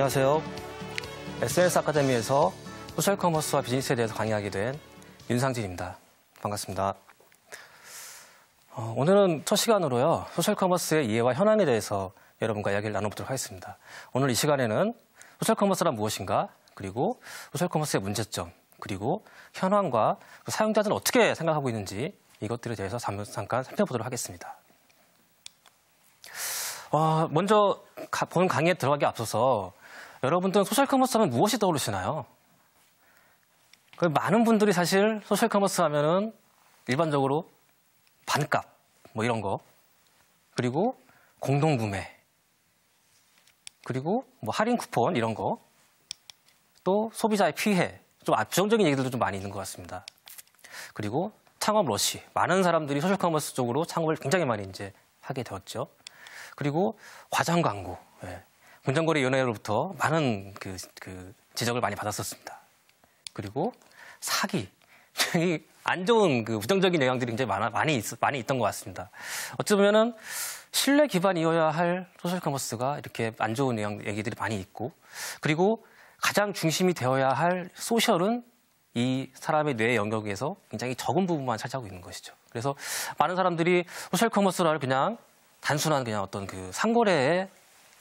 안녕하세요. SNS 아카데미에서 소셜 커머스와 비즈니스에 대해서 강의하게 된 윤상진입니다. 반갑습니다. 어, 오늘은 첫 시간으로요. 소셜 커머스의 이해와 현황에 대해서 여러분과 이야기를 나눠보도록 하겠습니다. 오늘 이 시간에는 소셜 커머스란 무엇인가, 그리고 소셜 커머스의 문제점, 그리고 현황과 그 사용자들은 어떻게 생각하고 있는지 이것들에 대해서 잠깐 살펴보도록 하겠습니다. 어, 먼저 본 강의에 들어가기 앞서서 여러분들은 소셜 커머스 하면 무엇이 떠오르시나요? 그 많은 분들이 사실 소셜 커머스 하면은 일반적으로 반값 뭐 이런 거 그리고 공동 구매 그리고 뭐 할인 쿠폰 이런 거 또 소비자의 피해 좀 부정적인 아, 얘기들도 좀 많이 있는 것 같습니다. 그리고 창업 러시 많은 사람들이 소셜 커머스 쪽으로 창업을 굉장히 많이 이제 하게 되었죠. 그리고 과장 광고 예. 문장거래위원회로부터 많은 그, 그 지적을 많이 받았었습니다. 그리고 사기, 안 좋은 그 부정적인 영향들이 굉장히 많아, 많이, 있, 많이 있던 것 같습니다. 어쩌면은 신뢰 기반이어야 할 소셜 커머스가 이렇게 안 좋은 영향, 얘기들이 많이 있고 그리고 가장 중심이 되어야 할 소셜은 이 사람의 뇌 영역에서 굉장히 적은 부분만 차지하고 있는 것이죠. 그래서 많은 사람들이 소셜 커머스를 그냥 단순한 그냥 어떤 그 상거래의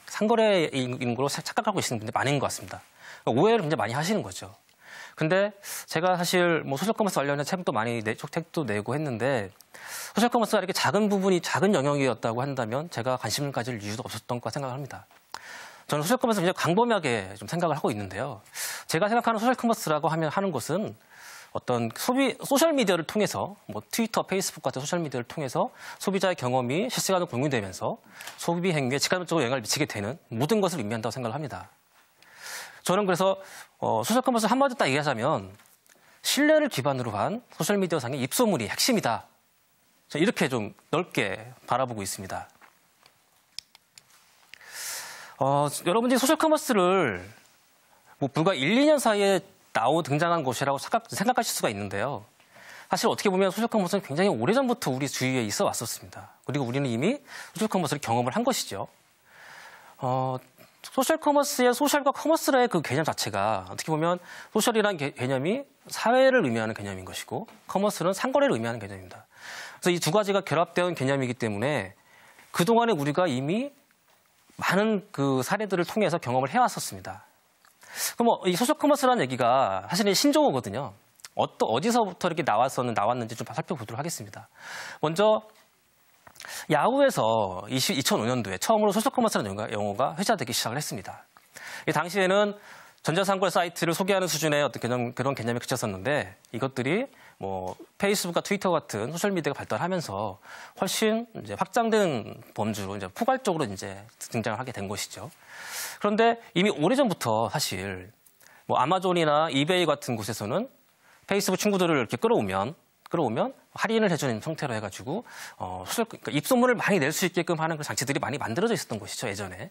상거래 인구로 착각하고 계시는 분들이 많은 것 같습니다. 그러니까 오해를 굉장히 많이 하시는 거죠. 근데 제가 사실 뭐 소셜 커머스 관련된 책도 많이 내, 책도 내고 했는데 소셜 커머스가 이렇게 작은 부분이 작은 영역이었다고 한다면 제가 관심을 가질 이유도 없었던 것생각 합니다. 저는 소셜 커머스 굉장히 광범위하게 좀 생각을 하고 있는데요. 제가 생각하는 소셜 커머스라고 하면 하는 것은 어떤 소비 소셜 미디어를 통해서 뭐 트위터, 페이스북 같은 소셜 미디어를 통해서 소비자의 경험이 실시간으로 공유되면서 소비 행위에 직간접적으로 영향을 미치게 되는 모든 것을 의미한다고 생각을 합니다. 저는 그래서 어, 소셜 커머스 한마디 딱 얘기하자면 신뢰를 기반으로 한 소셜 미디어상의 입소문이 핵심이다. 이렇게 좀 넓게 바라보고 있습니다. 어, 여러분들이 소셜 커머스를 뭐 불과 1, 2년 사이에 나오 등장한 것이라고 생각, 하실 수가 있는데요. 사실 어떻게 보면 소셜 커머스는 굉장히 오래전부터 우리 주위에 있어 왔었습니다. 그리고 우리는 이미 소셜 커머스를 경험을 한 것이죠. 어, 소셜 커머스의 소셜과 커머스의그 개념 자체가 어떻게 보면 소셜이란 개, 개념이 사회를 의미하는 개념인 것이고 커머스는 상거래를 의미하는 개념입니다. 그래서 이 두 가지가 결합된 개념이기 때문에 그동안에 우리가 이미 많은 그 사례들을 통해서 경험을 해왔었습니다. 그럼 뭐 이 소셜 커머스라는 얘기가 사실은 신종어거든요 어떠, 어디서부터 이렇게 나왔었는, 나왔는지 좀 살펴보도록 하겠습니다. 먼저 야후에서 20, 2005년도에 처음으로 소셜 커머스라는 용어가 회자되기 시작을 했습니다. 당시에는 전자상거래 사이트를 소개하는 수준의 어떤 개념, 그런 개념에 그쳤었는데 이것들이 뭐 페이스북과 트위터 같은 소셜 미디어가 발달하면서 훨씬 이제 확장된 범주로 이제 포괄적으로 이제 등장을 하게 된 것이죠. 그런데 이미 오래전부터 사실 뭐 아마존이나 이베이 같은 곳에서는 페이스북 친구들을 이렇게 끌어오면 끌어오면 할인을 해주는 형태로 해가지고 어, 소술 그러니까 입소문을 많이 낼 수 있게끔 하는 그 장치들이 많이 만들어져 있었던 것이죠 예전에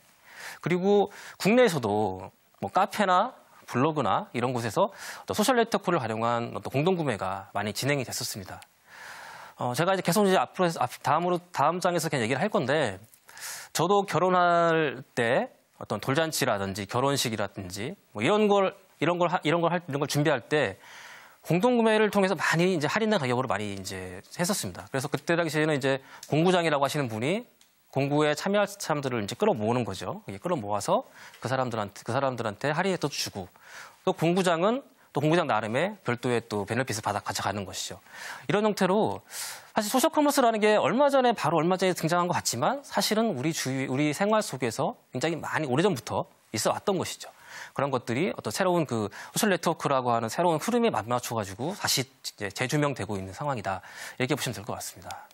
그리고 국내에서도 뭐 카페나 블로그나 이런 곳에서 소셜 네트워크를 활용한 어떤 공동 구매가 많이 진행이 됐었습니다. 어, 제가 이제 계속 이제 앞으로 다음으로 다음 장에서 그냥 얘기를 할 건데 저도 결혼할 때 어떤 돌잔치라든지 결혼식이라든지 뭐 이런 걸 이런 걸 하, 이런 걸 할, 이런 걸 준비할 때 공동 구매를 통해서 많이 이제 할인된 가격으로 많이 이제 했었습니다. 그래서 그때 당시에는 이제 공구장이라고 하시는 분이 공구에 참여할 사람들을 이제 끌어모으는 거죠. 끌어모아서 그 사람들한테 그 사람들한테 할인해도 주고 또 공구장은 또 공구장 나름의 별도의 또 베네핏을 받아 가져가는 것이죠. 이런 형태로 사실 소셜 커머스라는 게 얼마 전에 바로 얼마 전에 등장한 것 같지만 사실은 우리 주위 우리 생활 속에서 굉장히 많이 오래전부터 있어 왔던 것이죠. 그런 것들이 어떤 새로운 그 소셜 네트워크라고 하는 새로운 흐름에 맞춰 가지고 다시 재조명되고 있는 상황이다. 이렇게 보시면 될 것 같습니다.